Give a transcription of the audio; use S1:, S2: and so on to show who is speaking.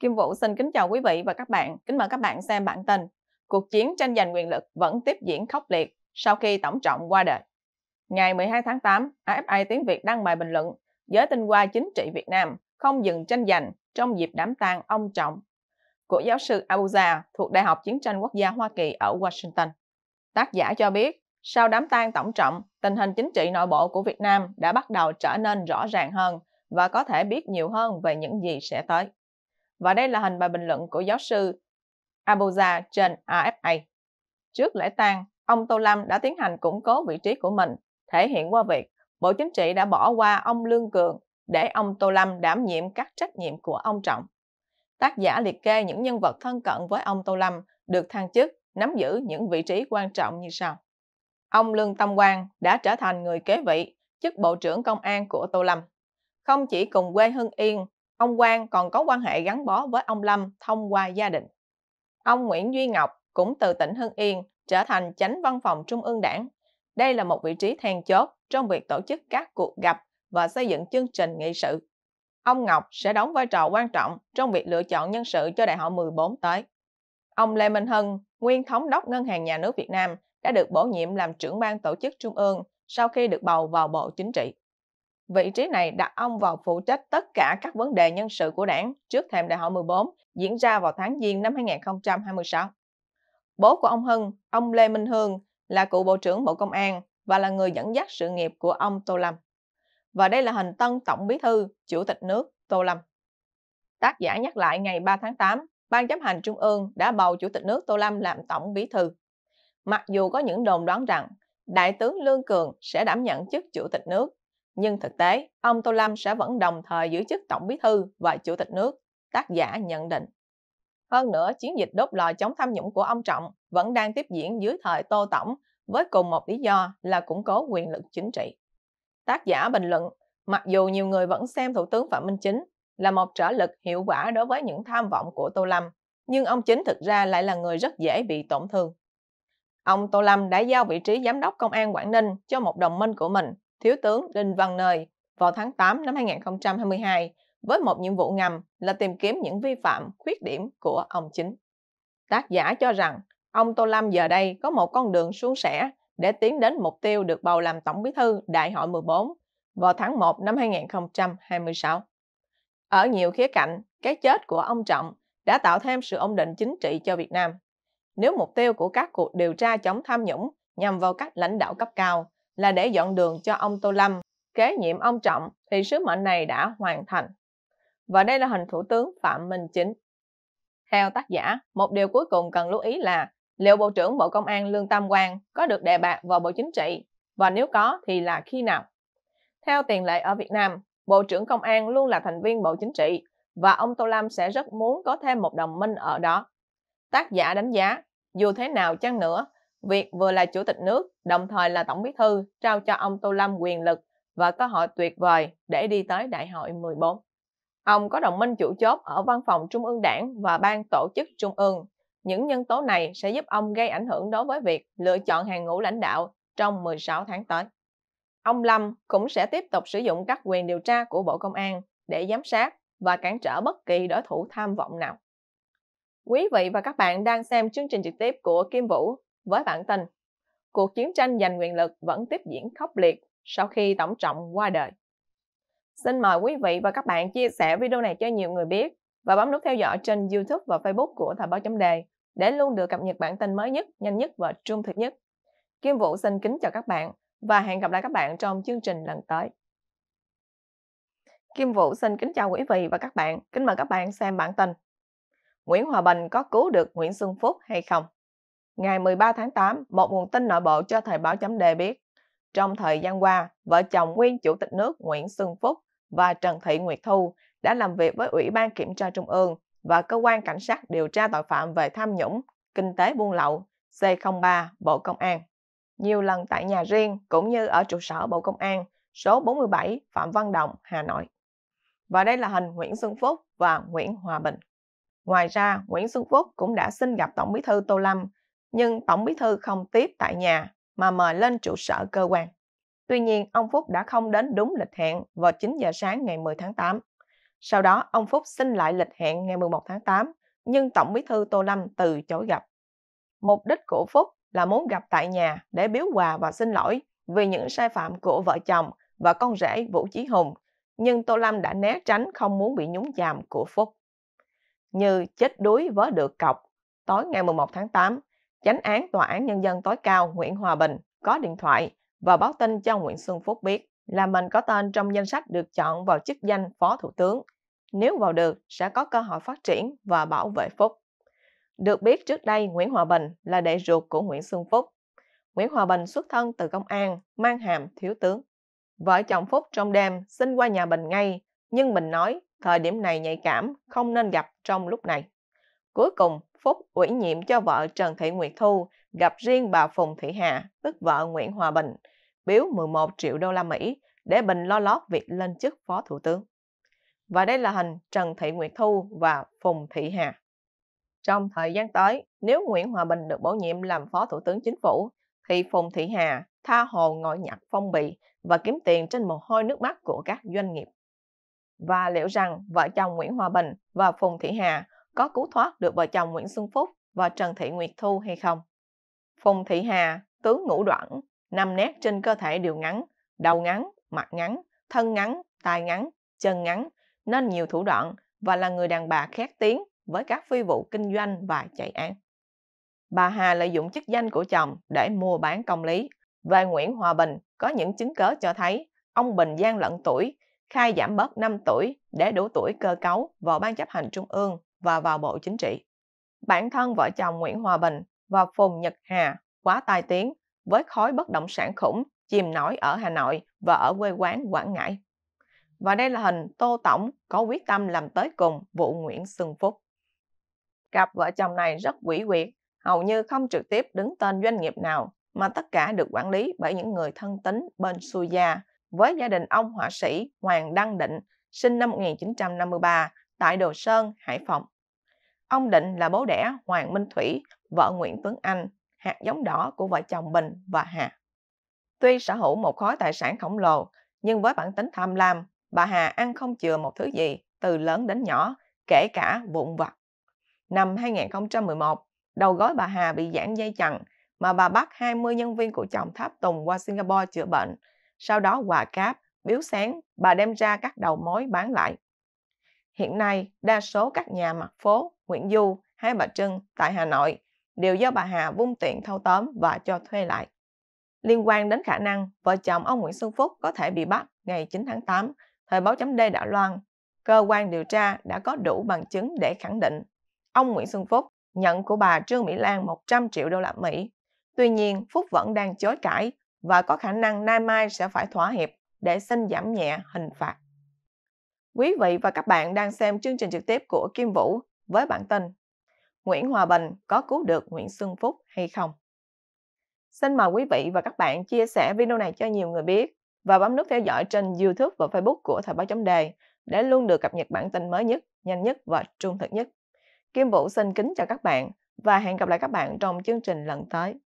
S1: Kim Vũ xin kính chào quý vị và các bạn. Kính mời các bạn xem bản tin. Cuộc chiến tranh giành quyền lực vẫn tiếp diễn khốc liệt sau khi Tổng trọng qua đời. Ngày 12 tháng 8, AFA Tiếng Việt đăng bài bình luận Giới tinh hoa chính trị Việt Nam không dừng tranh giành trong dịp đám tang ông Trọng của giáo sư Abuja thuộc Đại học Chiến tranh Quốc gia Hoa Kỳ ở Washington. Tác giả cho biết, sau đám tang tổng trọng, tình hình chính trị nội bộ của Việt Nam đã bắt đầu trở nên rõ ràng hơn và có thể biết nhiều hơn về những gì sẽ tới. Và đây là hình bài bình luận của giáo sư Abuja trên AFA. Trước lễ tang, ông Tô Lâm đã tiến hành củng cố vị trí của mình, thể hiện qua việc Bộ Chính trị đã bỏ qua ông Lương Cường để ông Tô Lâm đảm nhiệm các trách nhiệm của ông Trọng. Tác giả liệt kê những nhân vật thân cận với ông Tô Lâm được thăng chức, nắm giữ những vị trí quan trọng như sau. Ông Lương Tâm Quang đã trở thành người kế vị chức Bộ trưởng Công an của Tô Lâm. Không chỉ cùng quê Hưng Yên Ông Quang còn có quan hệ gắn bó với ông Lâm thông qua gia đình. Ông Nguyễn Duy Ngọc cũng từ tỉnh Hưng Yên trở thành chánh văn phòng Trung ương Đảng. Đây là một vị trí then chốt trong việc tổ chức các cuộc gặp và xây dựng chương trình nghị sự. Ông Ngọc sẽ đóng vai trò quan trọng trong việc lựa chọn nhân sự cho đại hội 14 tới. Ông Lê Minh Hân, nguyên thống đốc Ngân hàng Nhà nước Việt Nam, đã được bổ nhiệm làm trưởng ban tổ chức Trung ương sau khi được bầu vào Bộ Chính trị. Vị trí này đặt ông vào phụ trách tất cả các vấn đề nhân sự của đảng trước thềm đại hội 14 diễn ra vào tháng Giêng năm 2026. Bố của ông Hưng, ông Lê Minh Hương, là cựu Bộ trưởng Bộ Công an và là người dẫn dắt sự nghiệp của ông Tô Lâm. Và đây là hình tân Tổng Bí Thư, Chủ tịch nước Tô Lâm. Tác giả nhắc lại ngày 3 tháng 8, Ban chấp hành Trung ương đã bầu Chủ tịch nước Tô Lâm làm Tổng Bí Thư. Mặc dù có những đồn đoán rằng Đại tướng Lương Cường sẽ đảm nhận chức Chủ tịch nước nhưng thực tế, ông Tô Lâm sẽ vẫn đồng thời giữ chức Tổng Bí thư và Chủ tịch nước, tác giả nhận định. Hơn nữa, chiến dịch đốt lò chống tham nhũng của ông Trọng vẫn đang tiếp diễn dưới thời Tô Tổng với cùng một lý do là củng cố quyền lực chính trị. Tác giả bình luận, mặc dù nhiều người vẫn xem Thủ tướng Phạm Minh Chính là một trở lực hiệu quả đối với những tham vọng của Tô Lâm, nhưng ông Chính thực ra lại là người rất dễ bị tổn thương. Ông Tô Lâm đã giao vị trí giám đốc công an Quảng Ninh cho một đồng minh của mình Thiếu tướng Đinh Văn Nơi vào tháng 8 năm 2022 với một nhiệm vụ ngầm là tìm kiếm những vi phạm, khuyết điểm của ông chính. Tác giả cho rằng ông Tô Lâm giờ đây có một con đường suôn sẻ để tiến đến mục tiêu được bầu làm Tổng Bí thư Đại hội 14 vào tháng 1 năm 2026. Ở nhiều khía cạnh, cái chết của ông Trọng đã tạo thêm sự ổn định chính trị cho Việt Nam. Nếu mục tiêu của các cuộc điều tra chống tham nhũng nhằm vào các lãnh đạo cấp cao là để dọn đường cho ông Tô Lâm. Kế nhiệm ông Trọng thì sứ mệnh này đã hoàn thành. Và đây là hình Thủ tướng Phạm Minh Chính. Theo tác giả, một điều cuối cùng cần lưu ý là liệu Bộ trưởng Bộ Công an Lương Tam Quang có được đề bạt vào Bộ Chính trị và nếu có thì là khi nào? Theo tiền lệ ở Việt Nam, Bộ trưởng Công an luôn là thành viên Bộ Chính trị và ông Tô Lâm sẽ rất muốn có thêm một đồng minh ở đó. Tác giả đánh giá, dù thế nào chăng nữa Việc vừa là chủ tịch nước, đồng thời là tổng bí thư, trao cho ông Tô Lâm quyền lực và cơ hội tuyệt vời để đi tới đại hội 14. Ông có đồng minh chủ chốt ở văn phòng Trung ương Đảng và ban tổ chức Trung ương. Những nhân tố này sẽ giúp ông gây ảnh hưởng đối với việc lựa chọn hàng ngũ lãnh đạo trong 16 tháng tới. Ông Lâm cũng sẽ tiếp tục sử dụng các quyền điều tra của Bộ Công an để giám sát và cản trở bất kỳ đối thủ tham vọng nào. Quý vị và các bạn đang xem chương trình trực tiếp của Kim Vũ với bản tin, cuộc chiến tranh giành quyền lực vẫn tiếp diễn khốc liệt sau khi Tổng trọng qua đời. Xin mời quý vị và các bạn chia sẻ video này cho nhiều người biết và bấm nút theo dõi trên YouTube và Facebook của Thời báo chấm đề để luôn được cập nhật bản tin mới nhất, nhanh nhất và trung thực nhất. Kim Vũ xin kính chào các bạn và hẹn gặp lại các bạn trong chương trình lần tới. Kim Vũ xin kính chào quý vị và các bạn, kính mời các bạn xem bản tin. Nguyễn Hòa Bình có cứu được Nguyễn Xuân Phúc hay không? Ngày 13 tháng 8, một nguồn tin nội bộ cho thời báo chấm đề biết, trong thời gian qua, vợ chồng nguyên Chủ tịch nước Nguyễn Xuân Phúc và Trần Thị Nguyệt Thu đã làm việc với Ủy ban Kiểm tra Trung ương và Cơ quan Cảnh sát điều tra tội phạm về tham nhũng, kinh tế buôn lậu C03 Bộ Công an. Nhiều lần tại nhà riêng cũng như ở trụ sở Bộ Công an số 47 Phạm Văn Đồng, Hà Nội. Và đây là hình Nguyễn Xuân Phúc và Nguyễn Hòa Bình. Ngoài ra, Nguyễn Xuân Phúc cũng đã xin gặp Tổng bí thư Tô Lâm nhưng Tổng Bí thư không tiếp tại nhà mà mời lên trụ sở cơ quan. Tuy nhiên, ông Phúc đã không đến đúng lịch hẹn vào 9 giờ sáng ngày 10 tháng 8. Sau đó, ông Phúc xin lại lịch hẹn ngày 11 tháng 8, nhưng Tổng Bí thư Tô Lâm từ chối gặp. Mục đích của Phúc là muốn gặp tại nhà để biếu quà và xin lỗi vì những sai phạm của vợ chồng và con rể Vũ Chí Hùng, nhưng Tô Lâm đã né tránh không muốn bị nhúng chàm của Phúc. Như chết đuối vớ được cọc, tối ngày 11 tháng 8, chánh án Tòa án Nhân dân tối cao Nguyễn Hòa Bình có điện thoại và báo tin cho Nguyễn Xuân Phúc biết là mình có tên trong danh sách được chọn vào chức danh Phó Thủ tướng. Nếu vào được, sẽ có cơ hội phát triển và bảo vệ Phúc. Được biết trước đây Nguyễn Hòa Bình là đệ ruột của Nguyễn Xuân Phúc. Nguyễn Hòa Bình xuất thân từ công an, mang hàm thiếu tướng. Vợ chồng Phúc trong đêm xin qua nhà Bình ngay, nhưng Bình nói thời điểm này nhạy cảm, không nên gặp trong lúc này. Cuối cùng, Phúc ủy nhiệm cho vợ Trần Thị Nguyệt Thu gặp riêng bà Phùng Thị Hà, tức vợ Nguyễn Hòa Bình, biếu 11 triệu đô la Mỹ để Bình lo lót việc lên chức Phó Thủ tướng. Và đây là hình Trần Thị Nguyệt Thu và Phùng Thị Hà. Trong thời gian tới, nếu Nguyễn Hòa Bình được bổ nhiệm làm Phó Thủ tướng Chính phủ, thì Phùng Thị Hà tha hồ ngồi nhặt phong bì và kiếm tiền trên mồ hôi nước mắt của các doanh nghiệp. Và liệu rằng vợ chồng Nguyễn Hòa Bình và Phùng Thị Hà có cứu thoát được vợ chồng Nguyễn Xuân Phúc và Trần Thị Nguyệt Thu hay không. Phùng Thị Hà, tướng ngũ đoạn, nằm nét trên cơ thể đều ngắn, đầu ngắn, mặt ngắn, thân ngắn, tai ngắn, chân ngắn, nên nhiều thủ đoạn và là người đàn bà khét tiếng với các phi vụ kinh doanh và chạy án. Bà Hà lợi dụng chức danh của chồng để mua bán công lý. Về Nguyễn Hòa Bình có những chứng cớ cho thấy ông Bình gian lận tuổi, khai giảm bớt 5 tuổi để đủ tuổi cơ cấu vào ban chấp hành trung ương và vào Bộ Chính trị. Bản thân vợ chồng Nguyễn Hòa Bình và Phùng Nhật Hà quá tai tiếng với khối bất động sản khủng chìm nổi ở Hà Nội và ở quê quán Quảng Ngãi. Và đây là hình Tô Tổng có quyết tâm làm tới cùng vụ Nguyễn Xuân Phúc. Cặp vợ chồng này rất quỷ quyệt, hầu như không trực tiếp đứng tên doanh nghiệp nào mà tất cả được quản lý bởi những người thân tín bên gia với gia đình ông họa sĩ Hoàng Đăng Định sinh năm 1953 tại Đồ Sơn, Hải Phòng. Ông Định là bố đẻ Hoàng Minh Thủy, vợ Nguyễn Tuấn Anh, hạt giống đỏ của vợ chồng Bình và Hà. Tuy sở hữu một khối tài sản khổng lồ, nhưng với bản tính tham lam, bà Hà ăn không chừa một thứ gì, từ lớn đến nhỏ, kể cả vụn vặt. Năm 2011, đầu gối bà Hà bị giãn dây chằng mà bà bắt 20 nhân viên của chồng tháp tùng qua Singapore chữa bệnh. Sau đó quà cáp, biếu sáng, bà đem ra các đầu mối bán lại. Hiện nay, đa số các nhà mặt phố, Nguyễn Du, Hai Bà Trưng tại Hà Nội đều do bà Hà vung tiện thâu tóm và cho thuê lại. Liên quan đến khả năng vợ chồng ông Nguyễn Xuân Phúc có thể bị bắt ngày 9 tháng 8, thời báo chấm D đã loan, cơ quan điều tra đã có đủ bằng chứng để khẳng định ông Nguyễn Xuân Phúc nhận của bà Trương Mỹ Lan 100 triệu đô la Mỹ. Tuy nhiên, Phúc vẫn đang chối cãi và có khả năng nay mai sẽ phải thỏa hiệp để xin giảm nhẹ hình phạt. Quý vị và các bạn đang xem chương trình trực tiếp của Kim Vũ với bản tin Nguyễn Hòa Bình có cứu được Nguyễn Xuân Phúc hay không? Xin mời quý vị và các bạn chia sẻ video này cho nhiều người biết và bấm nút theo dõi trên YouTube và Facebook của Thời báo chấm đề để luôn được cập nhật bản tin mới nhất, nhanh nhất và trung thực nhất. Kim Vũ xin kính chào các bạn và hẹn gặp lại các bạn trong chương trình lần tới.